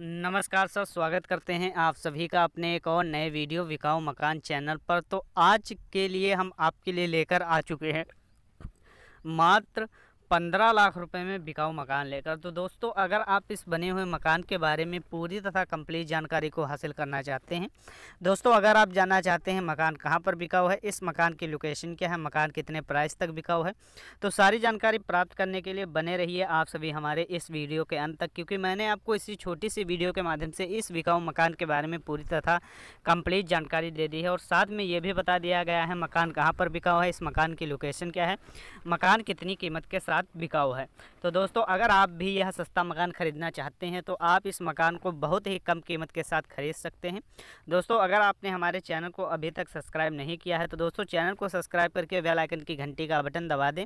नमस्कार सर स्वागत करते हैं आप सभी का अपने एक और नए वीडियो विकाऊ मकान चैनल पर तो आज के लिए हम आपके लिए लेकर आ चुके हैं मात्र पंद्रह लाख रुपए में बिकाऊ मकान लेकर तो दोस्तों अगर आप इस बने हुए मकान के बारे में पूरी तथा कंप्लीट जानकारी को हासिल करना चाहते हैं दोस्तों अगर आप जानना चाहते हैं मकान कहाँ पर बिकाऊ है इस मकान की लोकेशन क्या है मकान कितने प्राइस तक बिकाऊ है तो सारी जानकारी प्राप्त करने के लिए बने रहिए आप सभी हमारे इस वीडियो के अंत तक क्योंकि मैंने आपको इसी छोटी सी वीडियो के माध्यम से इस बिकाऊ मकान के बारे में पूरी तथा कम्प्लीट जानकारी दे दी है और साथ में ये भी बता दिया गया है मकान कहाँ पर बिकाऊ है इस मकान की लोकेशन क्या है मकान कितनी कीमत के साथ साथ बिकाऊ है तो दोस्तों अगर आप भी यह सस्ता मकान ख़रीदना चाहते हैं तो आप इस मकान को बहुत ही कम कीमत के साथ ख़रीद सकते हैं दोस्तों अगर आपने हमारे चैनल को अभी तक सब्सक्राइब नहीं किया है तो दोस्तों चैनल को सब्सक्राइब करके वेल आइकन की घंटी का बटन दबा दें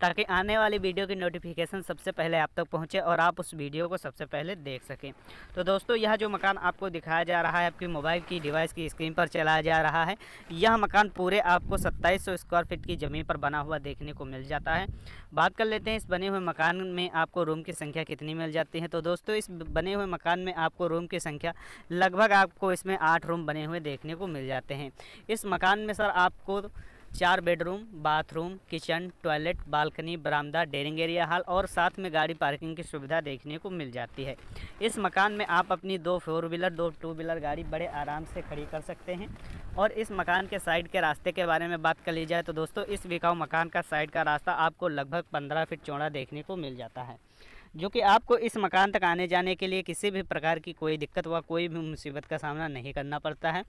ताकि आने वाली वीडियो की नोटिफिकेशन सबसे पहले आप तक पहुँचे और आप उस वीडियो को सबसे पहले देख सकें तो दोस्तों यह जो मकान आपको दिखाया जा रहा है आपकी मोबाइल की डिवाइस की स्क्रीन पर चलाया जा रहा है यह मकान पूरे आपको सत्ताईस स्क्वायर फीट की ज़मीन पर बना हुआ देखने को मिल जाता है बात कर लेते हैं इस बने हुए मकान में आपको रूम की संख्या कितनी मिल जाती है तो दोस्तों इस बने हुए मकान में आपको रूम की संख्या लगभग आपको इसमें आठ रूम बने हुए देखने को मिल जाते हैं इस मकान में सर आपको चार bedroom bathroom kitchen toilet balcony बरामदा डेरिंग एरिया हॉल और साथ में गाड़ी पार्किंग की सुविधा देखने को मिल जाती है इस मकान में आप अपनी दो फोर व्हीलर दो टू व्हीलर गाड़ी बड़े आराम से खड़ी कर सकते हैं और इस मकान के साइड के रास्ते के बारे में बात कर ली जाए तो दोस्तों इस बिकाऊ मकान का साइड का रास्ता आपको लगभग पंद्रह फिट चौड़ा देखने को मिल जाता है जो कि आपको इस मकान तक आने जाने के लिए किसी भी प्रकार की कोई दिक्कत व कोई भी मुसीबत का सामना नहीं करना पड़ता है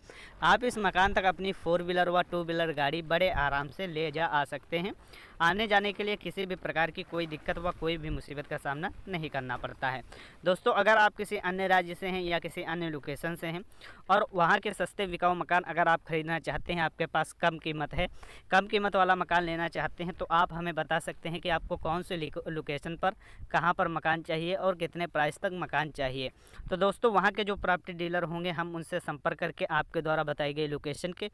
आप इस मकान तक अपनी फोर व्हीलर व टू व्हीलर गाड़ी बड़े आराम से ले जा आ सकते हैं आने जाने के लिए किसी भी प्रकार की कोई दिक्कत व कोई भी मुसीबत का सामना नहीं करना पड़ता है दोस्तों अगर आप किसी अन्य राज्य से हैं या किसी अन्य लोकेशन से हैं और वहाँ के सस्ते बिकाऊ मकान अगर आप ख़रीदना चाहते हैं आपके पास कम कीमत है कम कीमत वाला मकान लेना चाहते हैं तो आप हमें बता सकते हैं कि आपको कौन से लोकेशन पर कहाँ पर मकान चाहिए और कितने प्राइस तक मकान चाहिए तो दोस्तों वहाँ के जो प्रॉपर्टी डीलर होंगे हम उनसे संपर्क करके आपके द्वारा बताई गई लोकेशन के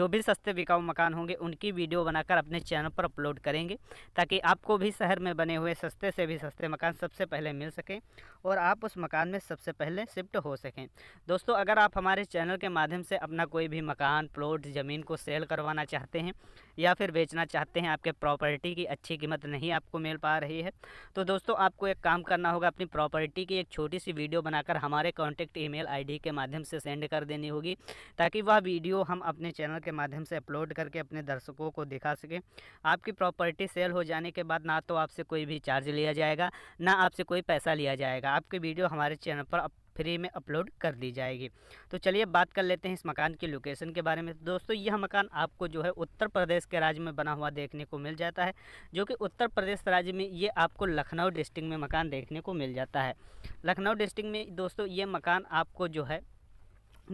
जो भी सस्ते बिकाऊ मकान होंगे उनकी वीडियो बनाकर अपने चैनल पर अपलोड करेंगे ताकि आपको भी शहर में बने हुए सस्ते से भी सस्ते मकान सबसे पहले मिल सकें और आप उस मकान में सबसे पहले शिफ्ट हो सकें दोस्तों अगर आप हमारे चैनल के माध्यम से अपना कोई भी मकान प्लॉट ज़मीन को सेल करवाना चाहते हैं या फिर बेचना चाहते हैं आपके प्रॉपर्टी की अच्छी कीमत नहीं आपको मिल पा रही है तो दोस्तों आपको एक काम करना होगा अपनी प्रॉपर्टी की एक छोटी सी वीडियो बनाकर हमारे कॉन्टैक्ट ईमेल आईडी के माध्यम से सेंड कर देनी होगी ताकि वह वीडियो हम अपने चैनल के माध्यम से अपलोड करके अपने दर्शकों को दिखा सकें आपकी प्रॉपर्टी प्रॉपर्टी सेल हो जाने के बाद ना तो आपसे कोई भी चार्ज लिया जाएगा ना आपसे कोई पैसा लिया जाएगा आपकी वीडियो हमारे चैनल पर फ्री में अपलोड कर दी जाएगी तो चलिए बात कर लेते हैं इस मकान की लोकेशन के बारे में दोस्तों यह मकान आपको जो है उत्तर प्रदेश के राज्य में बना हुआ देखने को मिल जाता है जो कि उत्तर प्रदेश राज्य में ये आपको लखनऊ डिस्ट्रिक्ट में मकान देखने को मिल जाता है लखनऊ डिस्ट्रिक्ट में दोस्तों ये मकान आपको जो है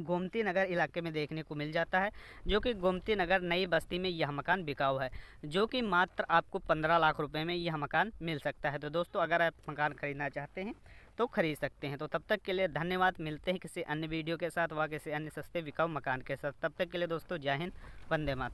गोमती नगर इलाके में देखने को मिल जाता है जो कि गोमती नगर नई बस्ती में यह मकान बिकाऊ है जो कि मात्र आपको पंद्रह लाख रुपए में यह मकान मिल सकता है तो दोस्तों अगर आप मकान खरीदना चाहते हैं तो खरीद सकते हैं तो तब तक के लिए धन्यवाद मिलते हैं किसी अन्य वीडियो के साथ व किसी अन्य सस्ते बिकाऊ मकान के साथ तब तक के लिए दोस्तों जय हिंद वंदे मातरम